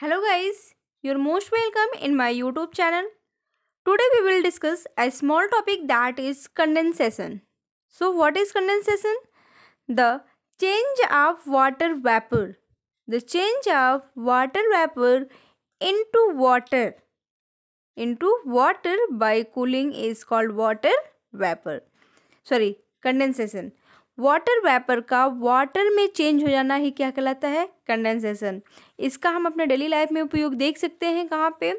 Hello guys, you're most welcome in my YouTube channel. Today we will discuss a small topic that is condensation. So what is condensation? The change of water vapor. The change of water vapor into water. Into water by cooling is called water vapor. Sorry, condensation. Water vapour का water में change हो जाना ही क्या कहलाता है condensation इसका हम अपने डेली लाइफ में उपयोग देख सकते हैं कहाँ पे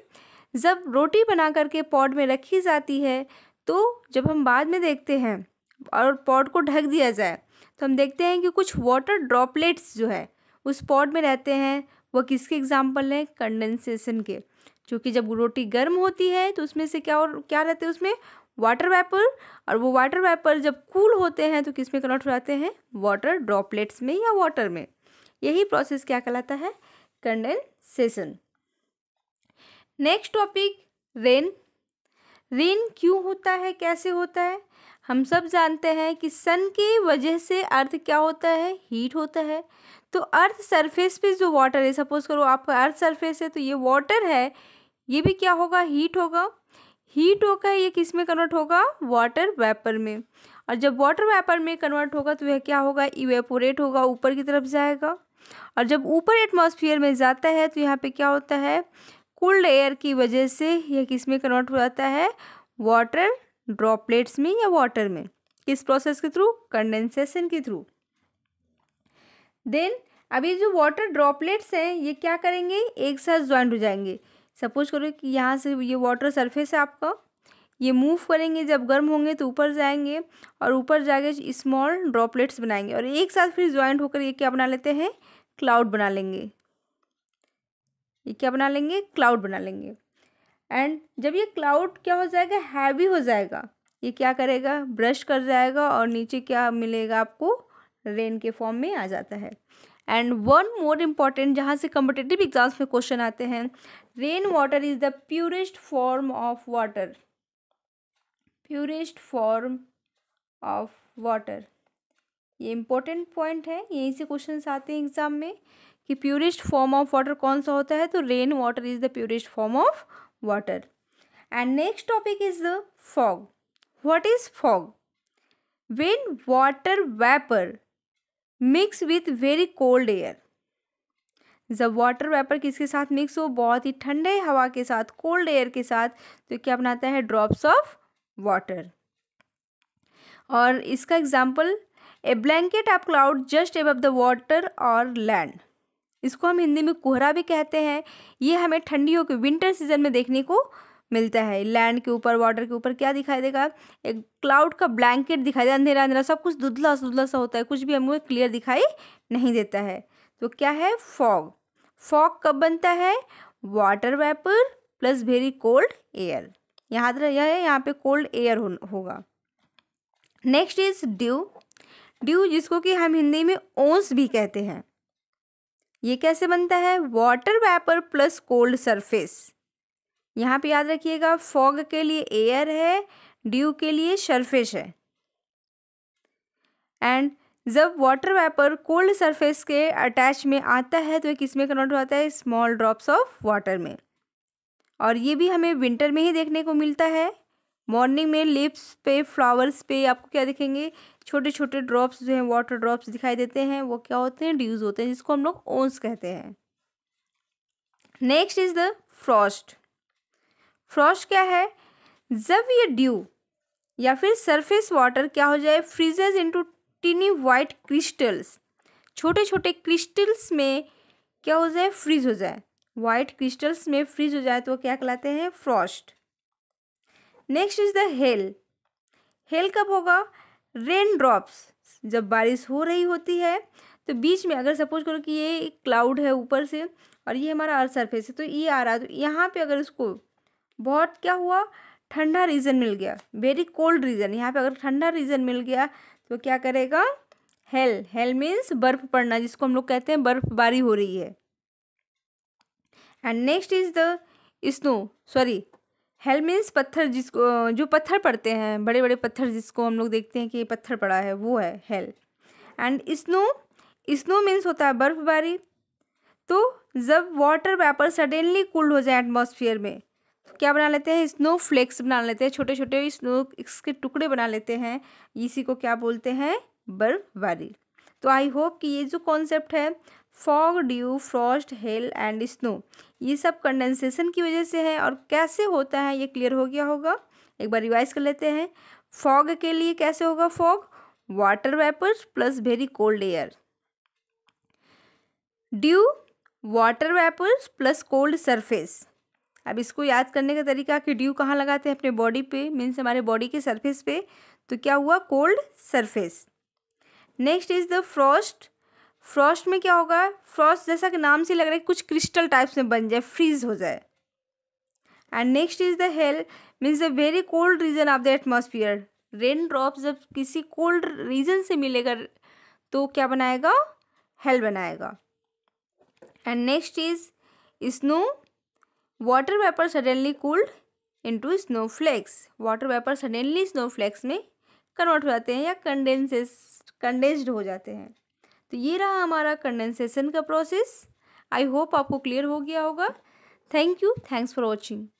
जब रोटी बना करके पॉट में रखी जाती है तो जब हम बाद में देखते हैं और पॉट को ढक दिया जाए तो हम देखते हैं कि कुछ वाटर ड्रॉपलेट्स जो है उस पॉट में रहते हैं वह किसके एग्जाम्पल हैं कंडेंसेशन के क्योंकि जब रोटी गर्म होती है तो उसमें से क्या और क्या रहते हैं उसमें वाटर वेपर और वो वाटर वेपर जब कूल होते हैं तो किस में कन्वर्ट हो जाते हैं वाटर ड्रॉपलेट्स में या वाटर में यही प्रोसेस क्या कहलाता है condensation next topic rain rain क्यों होता है कैसे होता है हम सब जानते हैं कि सन की वजह से अर्थ क्या होता है हीट होता है तो अर्थ सरफेस पे जो वाटर है सपोज करो आपका अर्थ सरफेस है तो ये वाटर है ये भी क्या होगा हीट होगा हीट होकर ये किस में कन्वर्ट होगा वाटर वेपर में और जब वाटर वेपर में कन्वर्ट होगा तो यह क्या होगा इवेपोरेट होगा ऊपर की तरफ जाएगा और जब ऊपर एटमॉस्फेयर में जाता है तो यहाँ पे क्या होता है कोल्ड एयर की वजह से यह किस में कन्वर्ट हो जाता है वाटर ड्रॉपलेट्स में या वाटर में किस प्रोसेस के थ्रू कंडेंसेशन के थ्रू देन अभी जो वाटर ड्रॉपलेट्स हैं ये क्या करेंगे एक साथ ज्वाइंट हो जाएंगे सपोज करो कि यहाँ से ये वाटर सरफेस है आपका ये मूव करेंगे जब गर्म होंगे तो ऊपर जाएंगे और ऊपर जाके स्मॉल ड्रॉपलेट्स बनाएंगे और एक साथ फिर ज्वाइंट होकर ये क्या बना लेते हैं क्लाउड बना लेंगे ये क्या बना लेंगे क्लाउड बना लेंगे एंड जब ये क्लाउड क्या हो जाएगा हैवी हो जाएगा ये क्या करेगा ब्रश कर जाएगा और नीचे क्या मिलेगा आपको रेन के फॉर्म में आ जाता है एंड वन मोर इम्पॉर्टेंट जहाँ से कम्पिटेटिव एग्जाम्स में क्वेश्चन आते हैं rain water is the purest form of water purest form of water ये इम्पोर्टेंट पॉइंट है यहीं से क्वेश्चन आते हैं एग्जाम में कि प्योरेस्ट फॉर्म ऑफ वाटर कौन सा होता है तो rain water is the purest form of water and next topic is the fog what is fog when water vapour mix with very cold air जब वाटर वेपर किसके साथ mix हो बहुत ही ठंडे हवा के साथ कोल्ड एयर के साथ तो क्या बनाता है ड्रॉप्स ऑफ वाटर और इसका example a blanket of cloud just above the water और लैंड इसको हम हिंदी में कोहरा भी कहते हैं ये हमें ठंडियों के विंटर सीजन में देखने को मिलता है लैंड के ऊपर वाटर के ऊपर क्या दिखाई देगा एक क्लाउड का ब्लैंकेट दिखाई देगा अंधेरा अंधेरा सब कुछ धुंधला दुधला सा होता है कुछ भी हमको क्लियर दिखाई नहीं देता है तो क्या है फॉग फॉग कब बनता है water vapour plus very cold air तरह यह है यहाँ पे कोल्ड एयर हो, होगा नेक्स्ट इज ड्यू ड्यू जिसको कि हम हिंदी में ओस भी कहते हैं ये कैसे बनता है water vapour plus cold surface यहाँ पे याद रखिएगा फॉग के लिए एयर है ड्यू के लिए सरफेस है एंड जब वाटर वेपर कोल्ड सरफेस के अटैच में आता है तो किस में कन्वर्ट होता है स्मॉल ड्रॉप्स ऑफ वाटर में और ये भी हमें विंटर में ही देखने को मिलता है मॉर्निंग में लिप्स पे फ्लावर्स पे आपको क्या दिखेंगे छोटे छोटे ड्रॉप्स जो हैं वाटर ड्रॉप्स दिखाई देते हैं वो क्या होते हैं ड्यूज होते हैं जिसको हम लोग ओन्स कहते हैं next is the frost frost क्या है जब ये ड्यू या फिर सरफेस वाटर क्या हो जाए freezes into tiny white crystals छोटे छोटे क्रिस्टल्स में क्या हो जाए फ्रीज हो जाए वाइट क्रिस्टल्स में फ्रीज हो जाए तो क्या कहलाते हैं frost next is the hail hail कब होगा रेन ड्रॉप्स जब बारिश हो रही होती है तो बीच में अगर सपोज करो कि ये क्लाउड है ऊपर से और ये हमारा अर्थ सरफेस है तो ये आ रहा है तो यहाँ पे अगर इसको बहुत क्या हुआ ठंडा रीजन मिल गया वेरी कोल्ड रीजन यहाँ पे अगर ठंडा रीजन मिल गया तो क्या करेगा हेल हेल मीन्स बर्फ पड़ना जिसको हम लोग कहते हैं बर्फबारी हो रही है and next is the snow sorry hail means पत्थर जिसको जो पत्थर पड़ते हैं बड़े बड़े पत्थर जिसको हम लोग देखते हैं कि पत्थर पड़ा है वो है hail and snow snow means होता है बर्फबारी तो जब वाटर वेपर सडनली कूल्ड हो जाए एटमोसफियर में क्या बना लेते हैं स्नो फ्लेक्स बना लेते हैं छोटे छोटे स्नो इसके टुकड़े बना लेते हैं इसी को क्या बोलते हैं बर्फबारी तो आई होप कि ये जो कॉन्सेप्ट है fog dew frost hail and snow ये सब कंडेंसेशन की वजह से है और कैसे होता है ये क्लियर हो गया होगा एक बार रिवाइज कर लेते हैं फॉग के लिए कैसे होगा fog water vapours plus very cold air dew water vapours plus cold surface अब इसको याद करने का तरीका कि ड्यू कहाँ लगाते हैं अपने बॉडी पे मीन्स हमारे बॉडी के सरफेस पे तो क्या हुआ cold surface next is the frost frost में क्या होगा फ्रॉस्ट जैसा कि नाम से लग रहा है कुछ क्रिस्टल टाइप्स में बन जाए फ्रीज हो जाए and next is the hail means the very cold region of the atmosphere rain drop जब किसी कोल्ड रीजन से मिलेगा तो क्या बनाएगा हेल बनाएगा and next is snow water vapour suddenly cooled snow flakes water vapour suddenly snow flakes में convert हो जाते हैं या कंडेंसेस कंडेंस्ड हो जाते हैं तो ये रहा हमारा कंडेंसेशन का प्रोसेस आई होप आपको क्लियर हो गया होगा thank you thanks for watching